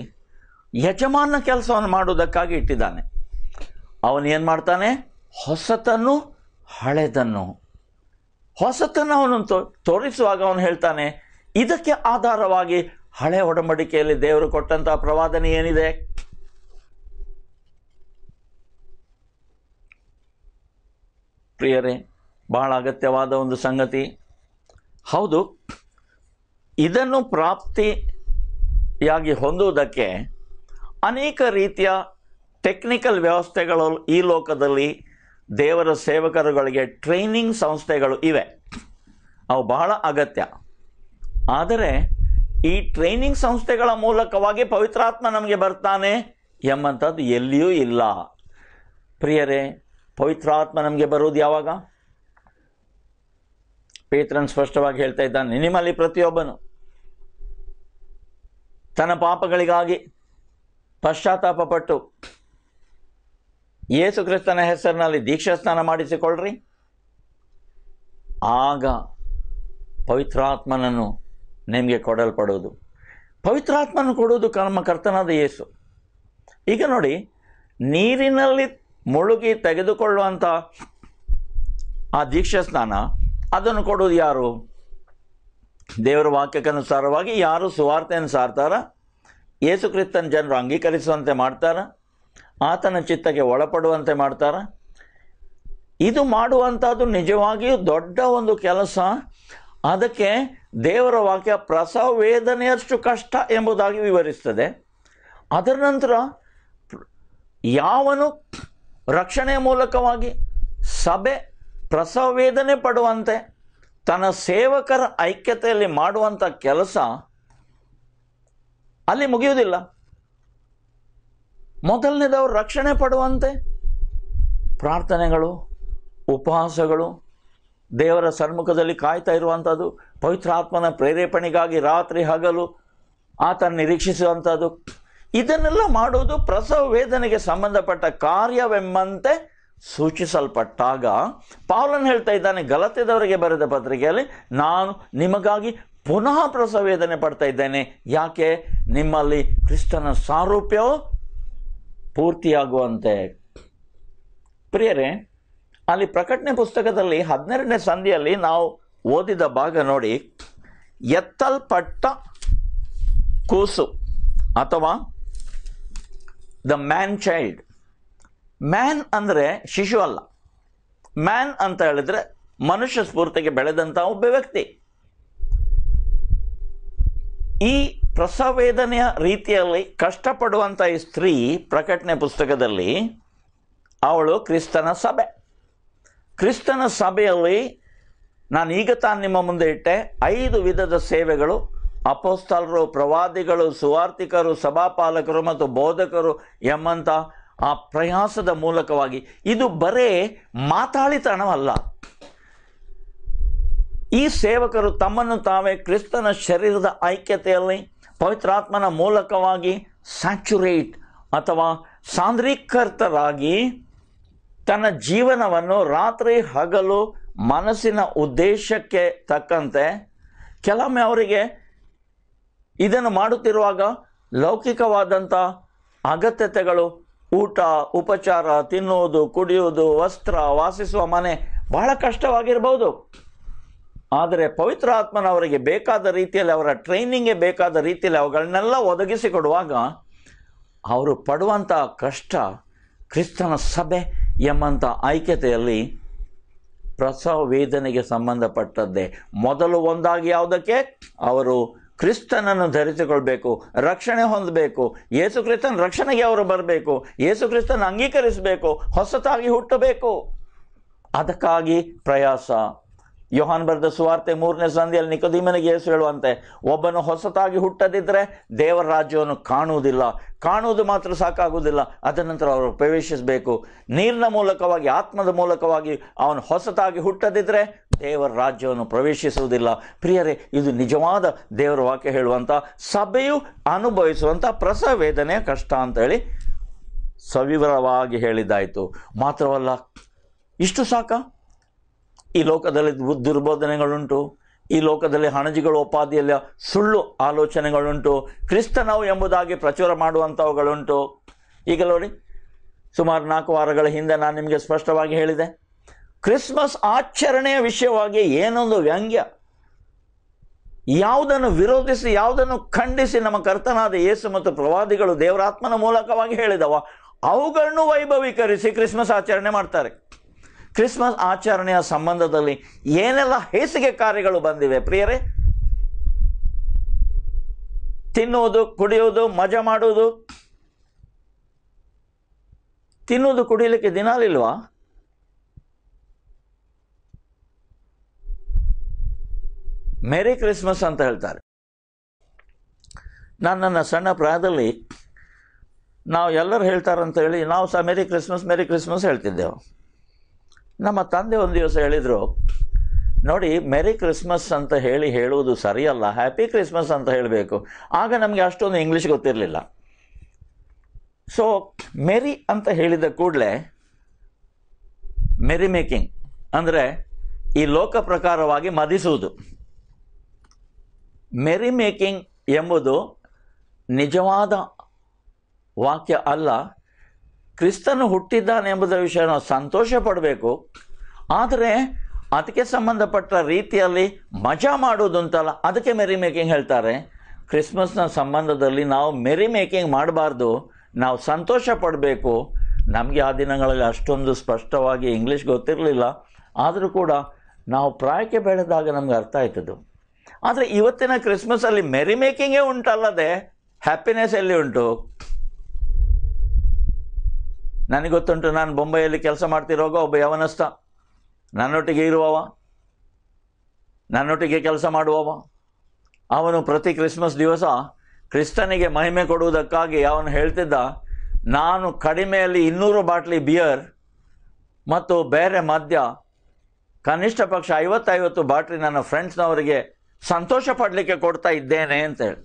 ಯಜಮಾನ ಕೆಲಸವನ್ನು ಮಾಡುವುದಕ್ಕಾಗಿ ಇಟ್ಟಿದ್ದಾನೆ ಅವನು ಏನು ಮಾಡ್ತಾನೆ ಹೊಸತನ್ನು ಹಳೆದನ್ನು ಹೊಸತನ್ನು ಅವನು ತೋರಿಸುವಾಗ ಅವನು ಹೇಳ್ತಾನೆ ಇದಕ್ಕೆ ಆಧಾರವಾಗಿ ಹಳೆ ಒಡಂಬಡಿಕೆಯಲ್ಲಿ ದೇವರು ಕೊಟ್ಟಂತಹ ಪ್ರವಾದನೆ ಏನಿದೆ ಪ್ರಿಯರೇ ಬಹಳ ಅಗತ್ಯವಾದ ಒಂದು ಸಂಗತಿ ಹೌದು ಇದನ್ನು ಪ್ರಾಪ್ತಿಯಾಗಿ ಹೊಂದುವುದಕ್ಕೆ ಅನೇಕ ರೀತಿಯ ಟೆಕ್ನಿಕಲ್ ವ್ಯವಸ್ಥೆಗಳು ಈ ಲೋಕದಲ್ಲಿ ದೇವರ ಸೇವಕರುಗಳಿಗೆ ಟ್ರೈನಿಂಗ್ ಸಂಸ್ಥೆಗಳು ಇವೆ ಅವು ಬಹಳ ಅಗತ್ಯ ಆದರೆ ಈ ಟ್ರೈನಿಂಗ್ ಸಂಸ್ಥೆಗಳ ಮೂಲಕವಾಗಿ ಪವಿತ್ರಾತ್ಮ ನಮಗೆ ಬರ್ತಾನೆ ಎಂಬಂಥದ್ದು ಎಲ್ಲಿಯೂ ಇಲ್ಲ ಪ್ರಿಯರೇ ಪವಿತ್ರಾತ್ಮ ನಮಗೆ ಬರುವುದು ಯಾವಾಗ ಪೇತ್ರನ್ ಸ್ಪಷ್ಟವಾಗಿ ಹೇಳ್ತಾ ಇದ್ದಾನೆ ನಿಮ್ಮಲ್ಲಿ ಪ್ರತಿಯೊಬ್ಬನು ತನ್ನ ಪಾಪಗಳಿಗಾಗಿ ಪಟ್ಟು ಯೇಸು ಕ್ರಿಸ್ತನ ಹೆಸರಿನಲ್ಲಿ ದೀಕ್ಷಾ ಸ್ನಾನ ಮಾಡಿಸಿಕೊಳ್ಳ್ರಿ ಆಗ ಪವಿತ್ರಾತ್ಮನನ್ನು ನಿಮಗೆ ಕೊಡಲ್ಪಡೋದು ಪವಿತ್ರಾತ್ಮನ ಕೊಡುವುದು ನಮ್ಮ ಕರ್ತನಾದ ಯೇಸು ಈಗ ನೋಡಿ ನೀರಿನಲ್ಲಿ ಮುಳುಗಿ ತೆಗೆದುಕೊಳ್ಳುವಂಥ ಆ ದೀಕ್ಷಾ ಸ್ನಾನ ಅದನ್ನು ಕೊಡೋದು ಯಾರು ದೇವರ ವಾಕ್ಯಕ್ಕನುಸಾರವಾಗಿ ಯಾರು ಸುವಾರ್ತೆಯನ್ನು ಸಾರ್ತಾರ ಯೇಸು ಕ್ರಿಸ್ತನ ಜನರು ಅಂಗೀಕರಿಸುವಂತೆ ಮಾಡ್ತಾರ ಆತನ ಚಿತ್ತಕ್ಕೆ ಒಳಪಡುವಂತೆ ಮಾಡ್ತಾರ ಇದು ಮಾಡುವಂಥದ್ದು ನಿಜವಾಗಿಯೂ ದೊಡ್ಡ ಒಂದು ಕೆಲಸ ಅದಕ್ಕೆ ದೇವರ ವಾಕ್ಯ ವೇದನೆಯಷ್ಟು ಕಷ್ಟ ಎಂಬುದಾಗಿ ವಿವರಿಸ್ತದೆ ಅದರ ನಂತರ ಯಾವನು ರಕ್ಷಣೆಯ ಮೂಲಕವಾಗಿ ಸಭೆ ಪ್ರಸವ ವೇದನೆ ಪಡುವಂತೆ ತನ್ನ ಸೇವಕರ ಐಕ್ಯತೆಯಲ್ಲಿ ಮಾಡುವಂಥ ಕೆಲಸ ಅಲ್ಲಿ ಮುಗಿಯುವುದಿಲ್ಲ ಮೊದಲನೇದವರು ರಕ್ಷಣೆ ಪಡುವಂತೆ ಪ್ರಾರ್ಥನೆಗಳು ಉಪವಾಸಗಳು ದೇವರ ಸನ್ಮುಖದಲ್ಲಿ ಕಾಯ್ತಾ ಇರುವಂಥದ್ದು ಪವಿತ್ರಾತ್ಮನ ಪ್ರೇರೇಪಣೆಗಾಗಿ ರಾತ್ರಿ ಹಗಲು ಆತನ ನಿರೀಕ್ಷಿಸುವಂಥದ್ದು ಇದನ್ನೆಲ್ಲ ಮಾಡುವುದು ಪ್ರಸವ ವೇದನೆಗೆ ಸಂಬಂಧಪಟ್ಟ ಕಾರ್ಯವೆಂಬಂತೆ ಸೂಚಿಸಲ್ಪಟ್ಟಾಗ ಪಾಲನ್ ಹೇಳ್ತಾ ಇದ್ದಾನೆ ಗಲತೆದವರಿಗೆ ಬರೆದ ಪತ್ರಿಕೆಯಲ್ಲಿ ನಾನು ನಿಮಗಾಗಿ ಪುನಃ ಪ್ರಸವ ವೇದನೆ ಪಡ್ತಾ ಇದ್ದೇನೆ ಯಾಕೆ ನಿಮ್ಮಲ್ಲಿ ಕ್ರಿಸ್ತನ ಸಾರೂಪ್ಯವು ಪೂರ್ತಿಯಾಗುವಂತೆ ಪ್ರಿಯರೇ ಅಲ್ಲಿ ಪ್ರಕಟಣೆ ಪುಸ್ತಕದಲ್ಲಿ ಹದಿನೆರಡನೇ ಸಂಧಿಯಲ್ಲಿ ನಾವು ಓದಿದ ಭಾಗ ನೋಡಿ ಎತ್ತಲ್ಪಟ್ಟ ಕೂಸು ಅಥವಾ ದ ಮ್ಯಾನ್ ಚೈಲ್ಡ್ ಮ್ಯಾನ್ ಅಂದರೆ ಶಿಶು ಅಲ್ಲ ಮ್ಯಾನ್ ಅಂತ ಹೇಳಿದ್ರೆ ಮನುಷ್ಯ ಸ್ಫೂರ್ತಿಗೆ ಬೆಳೆದಂಥ ಒಬ್ಬ ವ್ಯಕ್ತಿ ಈ ಪ್ರಸವೇದನೆಯ ರೀತಿಯಲ್ಲಿ ಕಷ್ಟಪಡುವಂಥ ಈ ಸ್ತ್ರೀ ಪ್ರಕಟಣೆ ಪುಸ್ತಕದಲ್ಲಿ ಅವಳು ಕ್ರಿಸ್ತನ ಸಭೆ ಕ್ರಿಸ್ತನ ಸಭೆಯಲ್ಲಿ ನಾನು ಈಗ ತಾನು ನಿಮ್ಮ ಮುಂದೆ ಇಟ್ಟೆ ಐದು ವಿಧದ ಸೇವೆಗಳು ಅಪೋಸ್ತಲರು ಪ್ರವಾದಿಗಳು ಸುವಾರ್ತಿಕರು ಸಭಾಪಾಲಕರು ಮತ್ತು ಬೋಧಕರು ಎಂಬಂಥ ಆ ಪ್ರಯಾಸದ ಮೂಲಕವಾಗಿ ಇದು ಬರೇ ಮಾತಾಳಿತನವಲ್ಲ ಈ ಸೇವಕರು ತಮ್ಮನ್ನು ತಾವೇ ಕ್ರಿಸ್ತನ ಶರೀರದ ಐಕ್ಯತೆಯಲ್ಲಿ ಪವಿತ್ರಾತ್ಮನ ಮೂಲಕವಾಗಿ ಸ್ಯಾಚುರೇಟ್ ಅಥವಾ ಸಾಂದ್ರೀಕರ್ತರಾಗಿ ತನ್ನ ಜೀವನವನ್ನು ರಾತ್ರಿ ಹಗಲು ಮನಸ್ಸಿನ ಉದ್ದೇಶಕ್ಕೆ ತಕ್ಕಂತೆ ಕೆಲವೊಮ್ಮೆ ಅವರಿಗೆ ಇದನ್ನು ಮಾಡುತ್ತಿರುವಾಗ ಲೌಕಿಕವಾದಂಥ ಅಗತ್ಯತೆಗಳು ಊಟ ಉಪಚಾರ ತಿನ್ನುವುದು ಕುಡಿಯುವುದು ವಸ್ತ್ರ ವಾಸಿಸುವ ಮನೆ ಬಹಳ ಕಷ್ಟವಾಗಿರಬಹುದು ಆದರೆ ಪವಿತ್ರ ಆತ್ಮನವರಿಗೆ ಬೇಕಾದ ರೀತಿಯಲ್ಲಿ ಅವರ ಟ್ರೈನಿಂಗ್ಗೆ ಬೇಕಾದ ರೀತಿಯಲ್ಲಿ ಅವುಗಳನ್ನೆಲ್ಲ ಒದಗಿಸಿಕೊಡುವಾಗ ಅವರು ಪಡುವಂಥ ಕಷ್ಟ ಕ್ರಿಸ್ತನ ಸಭೆ ಎಂಬಂಥ ಐಕ್ಯತೆಯಲ್ಲಿ ಪ್ರಸವ ವೇದನೆಗೆ ಸಂಬಂಧಪಟ್ಟದ್ದೇ ಮೊದಲು ಒಂದಾಗಿ ಯಾವುದಕ್ಕೆ ಅವರು ಕ್ರಿಸ್ತನನ್ನು ಧರಿಸಿಕೊಳ್ಬೇಕು ರಕ್ಷಣೆ ಹೊಂದಬೇಕು ಯೇಸು ಕ್ರಿಸ್ತನ ರಕ್ಷಣೆಗೆ ಅವರು ಬರಬೇಕು ಯೇಸು ಕ್ರಿಸ್ತನ ಅಂಗೀಕರಿಸಬೇಕು ಹೊಸತಾಗಿ ಹುಟ್ಟಬೇಕು ಅದಕ್ಕಾಗಿ ಪ್ರಯಾಸ ಯೋಹಾನ್ ಬರೆದ ಸುವಾರ್ತೆ ಮೂರನೇ ಸಂದಿಯಲ್ಲಿ ಮನೆಗೆ ಹೆಸರು ಹೇಳುವಂತೆ ಒಬ್ಬನು ಹೊಸತಾಗಿ ಹುಟ್ಟದಿದ್ದರೆ ದೇವರ ರಾಜ್ಯವನ್ನು ಕಾಣುವುದಿಲ್ಲ ಕಾಣುವುದು ಮಾತ್ರ ಸಾಕಾಗುವುದಿಲ್ಲ ಅದನಂತರ ನಂತರ ಅವರು ಪ್ರವೇಶಿಸಬೇಕು ನೀರಿನ ಮೂಲಕವಾಗಿ ಆತ್ಮದ ಮೂಲಕವಾಗಿ ಅವನು ಹೊಸತಾಗಿ ಹುಟ್ಟದಿದ್ದರೆ ದೇವರ ರಾಜ್ಯವನ್ನು ಪ್ರವೇಶಿಸುವುದಿಲ್ಲ ಪ್ರಿಯರೇ ಇದು ನಿಜವಾದ ದೇವರ ವಾಕ್ಯ ಹೇಳುವಂಥ ಸಭೆಯು ಅನುಭವಿಸುವಂಥ ಪ್ರಸವೇದನೆಯ ಕಷ್ಟ ಅಂತೇಳಿ ಸವಿವರವಾಗಿ ಹೇಳಿದ್ದಾಯಿತು ಮಾತ್ರವಲ್ಲ ಇಷ್ಟು ಸಾಕ ಈ ಲೋಕದಲ್ಲಿ ದುರ್ಬೋಧನೆಗಳುಂಟು ಈ ಲೋಕದಲ್ಲಿ ಹಣಜಿಗಳು ಉಪಾಧಿಯಲ್ಲಿ ಸುಳ್ಳು ಆಲೋಚನೆಗಳುಂಟು ಕ್ರಿಸ್ತನವು ಎಂಬುದಾಗಿ ಪ್ರಚಾರ ಮಾಡುವಂಥವುಗಳುಂಟು ಈಗ ನೋಡಿ ಸುಮಾರು ನಾಲ್ಕು ವಾರಗಳ ಹಿಂದೆ ನಾನು ನಿಮಗೆ ಸ್ಪಷ್ಟವಾಗಿ ಹೇಳಿದೆ ಕ್ರಿಸ್ಮಸ್ ಆಚರಣೆಯ ವಿಷಯವಾಗಿ ಏನೊಂದು ವ್ಯಂಗ್ಯ ಯಾವುದನ್ನು ವಿರೋಧಿಸಿ ಯಾವುದನ್ನು ಖಂಡಿಸಿ ನಮ್ಮ ಕರ್ತನಾದ ಏಸು ಮತ್ತು ಪ್ರವಾದಿಗಳು ದೇವರಾತ್ಮನ ಮೂಲಕವಾಗಿ ಹೇಳಿದವ ಅವುಗಳನ್ನು ವೈಭವೀಕರಿಸಿ ಕ್ರಿಸ್ಮಸ್ ಆಚರಣೆ ಮಾಡ್ತಾರೆ ಕ್ರಿಸ್ಮಸ್ ಆಚರಣೆಯ ಸಂಬಂಧದಲ್ಲಿ ಏನೆಲ್ಲ ಹೇಸಿಗೆ ಕಾರ್ಯಗಳು ಬಂದಿವೆ ಪ್ರಿಯರೇ ತಿನ್ನುವುದು ಕುಡಿಯುವುದು ಮಜಾ ಮಾಡುವುದು ತಿನ್ನುವುದು ಕುಡಿಯಲಿಕ್ಕೆ ದಿನಾಲಿಲ್ವಾ ಮೇರಿ ಕ್ರಿಸ್ಮಸ್ ಅಂತ ಹೇಳ್ತಾರೆ ನಾನು ನನ್ನ ಸಣ್ಣ ಪ್ರಾಯದಲ್ಲಿ ನಾವು ಎಲ್ಲರೂ ಹೇಳ್ತಾರಂತ ಹೇಳಿ ನಾವು ಸಹ ಮೇರಿ ಕ್ರಿಸ್ಮಸ್ ಮೇರಿ ಕ್ರಿಸ್ಮಸ್ ಹೇಳ್ತಿದ್ದೆವು ನಮ್ಮ ತಂದೆ ಒಂದು ದಿವಸ ಹೇಳಿದರು ನೋಡಿ ಮೆರಿ ಕ್ರಿಸ್ಮಸ್ ಅಂತ ಹೇಳಿ ಹೇಳುವುದು ಸರಿಯಲ್ಲ ಹ್ಯಾಪಿ ಕ್ರಿಸ್ಮಸ್ ಅಂತ ಹೇಳಬೇಕು ಆಗ ನಮಗೆ ಅಷ್ಟೊಂದು ಇಂಗ್ಲೀಷ್ ಗೊತ್ತಿರಲಿಲ್ಲ ಸೊ ಮೆರಿ ಅಂತ ಹೇಳಿದ ಕೂಡಲೇ ಮೆರಿ ಮೇಕಿಂಗ್ ಅಂದರೆ ಈ ಲೋಕ ಪ್ರಕಾರವಾಗಿ ಮದಿಸುವುದು ಮೆರಿ ಮೇಕಿಂಗ್ ಎಂಬುದು ನಿಜವಾದ ವಾಕ್ಯ ಅಲ್ಲ ಕ್ರಿಸ್ತನು ಹುಟ್ಟಿದ್ದಾನೆ ಎಂಬುದರ ವಿಷಯ ನಾವು ಸಂತೋಷ ಪಡಬೇಕು ಆದರೆ ಅದಕ್ಕೆ ಸಂಬಂಧಪಟ್ಟ ರೀತಿಯಲ್ಲಿ ಮಜಾ ಮಾಡೋದು ಅಂತಲ್ಲ ಅದಕ್ಕೆ ಮೆರಿ ಮೇಕಿಂಗ್ ಹೇಳ್ತಾರೆ ಕ್ರಿಸ್ಮಸ್ನ ಸಂಬಂಧದಲ್ಲಿ ನಾವು ಮೆರಿ ಮೇಕಿಂಗ್ ಮಾಡಬಾರ್ದು ನಾವು ಸಂತೋಷ ಪಡಬೇಕು ನಮಗೆ ಆ ದಿನಗಳಲ್ಲಿ ಅಷ್ಟೊಂದು ಸ್ಪಷ್ಟವಾಗಿ ಇಂಗ್ಲೀಷ್ ಗೊತ್ತಿರಲಿಲ್ಲ ಆದರೂ ಕೂಡ ನಾವು ಪ್ರಾಯಕ್ಕೆ ಬೆಳೆದಾಗ ನಮ್ಗೆ ಅರ್ಥ ಆಯ್ತದು ಆದರೆ ಇವತ್ತಿನ ಕ್ರಿಸ್ಮಸಲ್ಲಿ ಮೆರಿ ಮೇಕಿಂಗೇ ಉಂಟಲ್ಲದೆ ಹ್ಯಾಪಿನೆಸ್ ಎಲ್ಲಿ ಉಂಟು ನನಗೆ ಗೊತ್ತುಂಟು ನಾನು ಬೊಂಬೈಯಲ್ಲಿ ಕೆಲಸ ಮಾಡ್ತಿರೋವಾಗ ಒಬ್ಬ ಯವನಸ್ತ ನನ್ನೊಟ್ಟಿಗೆ ಇರುವವ ನನ್ನೊಟ್ಟಿಗೆ ಕೆಲಸ ಮಾಡುವವ ಅವನು ಪ್ರತಿ ಕ್ರಿಸ್ಮಸ್ ದಿವಸ ಕ್ರಿಸ್ತನಿಗೆ ಮಹಿಮೆ ಕೊಡುವುದಕ್ಕಾಗಿ ಅವನು ಹೇಳ್ತಿದ್ದ ನಾನು ಕಡಿಮೆಯಲ್ಲಿ ಇನ್ನೂರು ಬಾಟ್ಲಿ ಬಿಯರ್ ಮತ್ತು ಬೇರೆ ಮದ್ಯ ಕನಿಷ್ಠ ಪಕ್ಷ ಐವತ್ತೈವತ್ತು ಬಾಟ್ಲಿ ನನ್ನ ಫ್ರೆಂಡ್ಸ್ನವರಿಗೆ ಸಂತೋಷ ಪಡಲಿಕ್ಕೆ ಕೊಡ್ತಾ ಇದ್ದೇನೆ ಅಂತೇಳಿ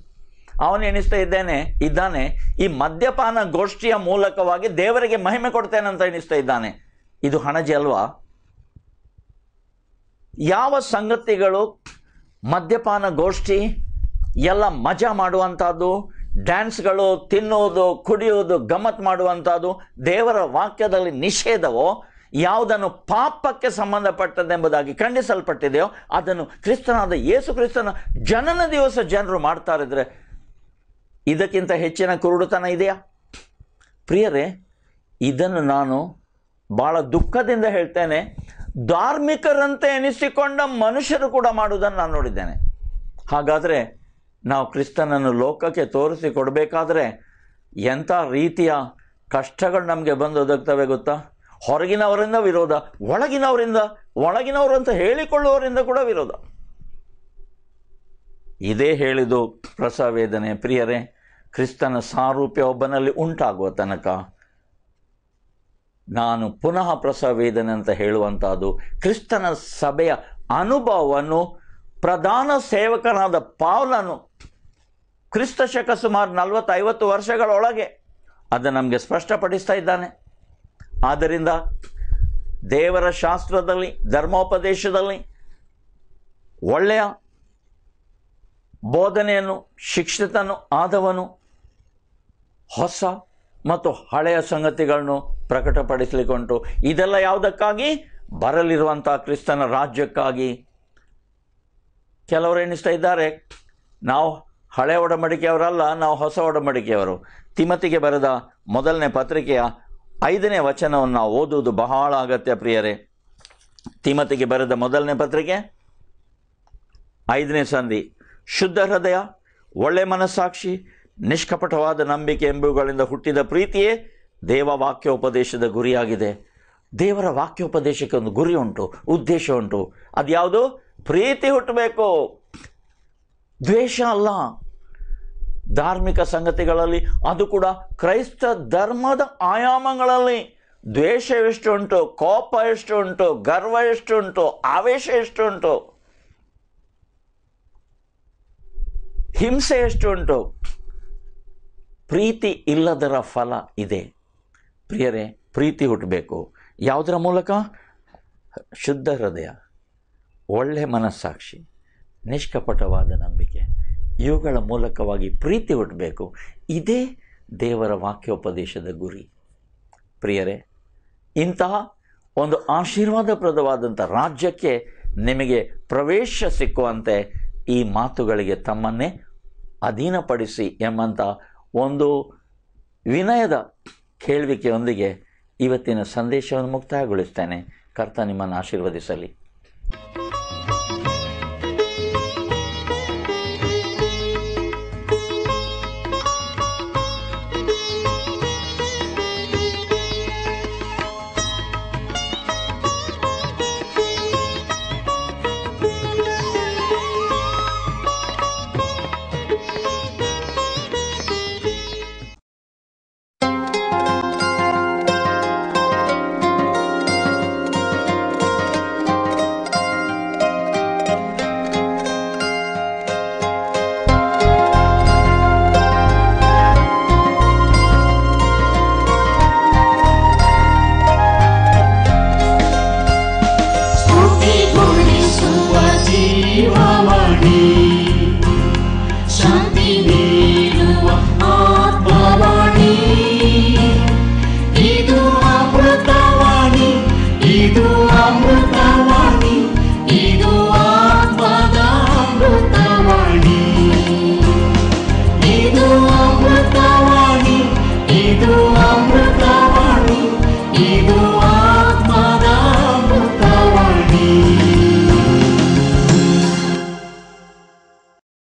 ಅವನು ಎಣಿಸ್ತಾ ಇದ್ದೇನೆ ಇದ್ದಾನೆ ಈ ಮದ್ಯಪಾನ ಗೋಷ್ಠಿಯ ಮೂಲಕವಾಗಿ ದೇವರಿಗೆ ಮಹಿಮೆ ಕೊಡ್ತೇನೆ ಅಂತ ಎಣಿಸ್ತಾ ಇದ್ದಾನೆ ಇದು ಹಣಜಿ ಅಲ್ವಾ ಯಾವ ಸಂಗತಿಗಳು ಮದ್ಯಪಾನ ಗೋಷ್ಠಿ ಎಲ್ಲ ಮಜಾ ಮಾಡುವಂಥದ್ದು ಡ್ಯಾನ್ಸ್ಗಳು ತಿನ್ನುವುದು ಕುಡಿಯುವುದು ಗಮ್ಮತ್ ಮಾಡುವಂಥದ್ದು ದೇವರ ವಾಕ್ಯದಲ್ಲಿ ನಿಷೇಧವೋ ಯಾವುದನ್ನು ಪಾಪಕ್ಕೆ ಸಂಬಂಧಪಟ್ಟದೆಂಬುದಾಗಿ ಖಂಡಿಸಲ್ಪಟ್ಟಿದೆಯೋ ಅದನ್ನು ಕ್ರಿಸ್ತನಾದ ಯೇಸು ಕ್ರಿಸ್ತನ ಜನನ ದಿವಸ ಜನರು ಮಾಡ್ತಾರಿದ್ರೆ ಇದಕ್ಕಿಂತ ಹೆಚ್ಚಿನ ಕುರುಡುತನ ಇದೆಯಾ ಪ್ರಿಯರೇ ಇದನ್ನು ನಾನು ಭಾಳ ದುಃಖದಿಂದ ಹೇಳ್ತೇನೆ ಧಾರ್ಮಿಕರಂತೆ ಎನಿಸಿಕೊಂಡ ಮನುಷ್ಯರು ಕೂಡ ಮಾಡುವುದನ್ನು ನಾನು ನೋಡಿದ್ದೇನೆ ಹಾಗಾದರೆ ನಾವು ಕ್ರಿಸ್ತನನ್ನು ಲೋಕಕ್ಕೆ ತೋರಿಸಿ ಕೊಡಬೇಕಾದ್ರೆ ಎಂಥ ರೀತಿಯ ಕಷ್ಟಗಳು ನಮಗೆ ಬಂದು ಒದಗ್ತವೆ ಗೊತ್ತಾ ಹೊರಗಿನವರಿಂದ ವಿರೋಧ ಒಳಗಿನವರಿಂದ ಒಳಗಿನವರು ಅಂತ ಹೇಳಿಕೊಳ್ಳುವವರಿಂದ ಕೂಡ ವಿರೋಧ ಇದೇ ಹೇಳಿದು ಪ್ರಸವೇದನೆ ಪ್ರಿಯರೇ ಕ್ರಿಸ್ತನ ಸಾರೂಪ್ಯ ಒಬ್ಬನಲ್ಲಿ ಉಂಟಾಗುವ ತನಕ ನಾನು ಪುನಃ ಪ್ರಸವೇದನೆ ಅಂತ ಹೇಳುವಂಥದ್ದು ಕ್ರಿಸ್ತನ ಸಭೆಯ ಅನುಭವವನ್ನು ಪ್ರಧಾನ ಸೇವಕನಾದ ಪಾವಲನು ಕ್ರಿಸ್ತ ಶಕ ಸುಮಾರು ನಲವತ್ತೈವತ್ತು ವರ್ಷಗಳೊಳಗೆ ಅದು ನಮಗೆ ಸ್ಪಷ್ಟಪಡಿಸ್ತಾ ಇದ್ದಾನೆ ಆದ್ದರಿಂದ ದೇವರ ಶಾಸ್ತ್ರದಲ್ಲಿ ಧರ್ಮೋಪದೇಶದಲ್ಲಿ ಒಳ್ಳೆಯ ಬೋಧನೆಯನ್ನು ಶಿಕ್ಷಿತನು ಆದವನು ಹೊಸ ಮತ್ತು ಹಳೆಯ ಸಂಗತಿಗಳನ್ನು ಪ್ರಕಟಪಡಿಸಲಿಕ್ಕುಂಟು ಇದೆಲ್ಲ ಯಾವುದಕ್ಕಾಗಿ ಬರಲಿರುವಂಥ ಕ್ರಿಸ್ತನ ರಾಜ್ಯಕ್ಕಾಗಿ ಕೆಲವರು ಎಣಿಸ್ತಾ ಇದ್ದಾರೆ ನಾವು ಹಳೆ ಒಡಂಬಡಿಕೆಯವರಲ್ಲ ನಾವು ಹೊಸ ಒಡಂಬಡಿಕೆಯವರು ತಿಮತಿಗೆ ಬರೆದ ಮೊದಲನೇ ಪತ್ರಿಕೆಯ ಐದನೇ ವಚನವನ್ನು ನಾವು ಓದುವುದು ಬಹಳ ಅಗತ್ಯ ಪ್ರಿಯರೇ ತಿಮತಿಗೆ ಬರೆದ ಮೊದಲನೇ ಪತ್ರಿಕೆ ಐದನೇ ಸಂಧಿ ಶುದ್ಧ ಹೃದಯ ಒಳ್ಳೆ ಮನಸ್ಸಾಕ್ಷಿ ನಿಷ್ಕಪಟವಾದ ನಂಬಿಕೆ ಎಂಬುಗಳಿಂದ ಹುಟ್ಟಿದ ಪ್ರೀತಿಯೇ ದೇವ ವಾಕ್ಯೋಪದೇಶದ ಗುರಿಯಾಗಿದೆ ದೇವರ ವಾಕ್ಯೋಪದೇಶಕ್ಕೆ ಒಂದು ಗುರಿ ಉಂಟು ಉದ್ದೇಶ ಉಂಟು ಅದ್ಯಾವುದು ಪ್ರೀತಿ ಹುಟ್ಟಬೇಕು ದ್ವೇಷ ಅಲ್ಲ ಧಾರ್ಮಿಕ ಸಂಗತಿಗಳಲ್ಲಿ ಅದು ಕೂಡ ಕ್ರೈಸ್ತ ಧರ್ಮದ ಆಯಾಮಗಳಲ್ಲಿ ದ್ವೇಷ ಎಷ್ಟು ಉಂಟು ಕೋಪ ಎಷ್ಟು ಉಂಟು ಗರ್ವ ಎಷ್ಟು ಉಂಟು ಆವೇಶ ಎಷ್ಟು ಉಂಟು ಹಿಂಸೆ ಎಷ್ಟು ಉಂಟು ಪ್ರೀತಿ ಇಲ್ಲದರ ಫಲ ಇದೆ ಪ್ರಿಯರೇ ಪ್ರೀತಿ ಹುಟ್ಟಬೇಕು ಯಾವುದರ ಮೂಲಕ ಶುದ್ಧ ಹೃದಯ ಒಳ್ಳೆ ಮನಸ್ಸಾಕ್ಷಿ ನಿಷ್ಕಪಟವಾದ ನಂಬಿಕೆ ಇವುಗಳ ಮೂಲಕವಾಗಿ ಪ್ರೀತಿ ಹುಟ್ಟಬೇಕು ಇದೇ ದೇವರ ವಾಕ್ಯೋಪದೇಶದ ಗುರಿ ಪ್ರಿಯರೇ ಇಂತಹ ಒಂದು ಆಶೀರ್ವಾದಪ್ರದವಾದಂಥ ರಾಜ್ಯಕ್ಕೆ ನಿಮಗೆ ಪ್ರವೇಶ ಸಿಕ್ಕುವಂತೆ ಈ ಮಾತುಗಳಿಗೆ ತಮ್ಮನ್ನೇ ಅಧೀನಪಡಿಸಿ ಎಂಬಂಥ ಒಂದು ವಿನಯದ ಕೇಳುವಿಕೆಯೊಂದಿಗೆ ಇವತ್ತಿನ ಸಂದೇಶವನ್ನು ಮುಕ್ತಾಯಗೊಳಿಸ್ತೇನೆ ಕರ್ತ ನಿಮ್ಮನ್ನು ಆಶೀರ್ವದಿಸಲಿ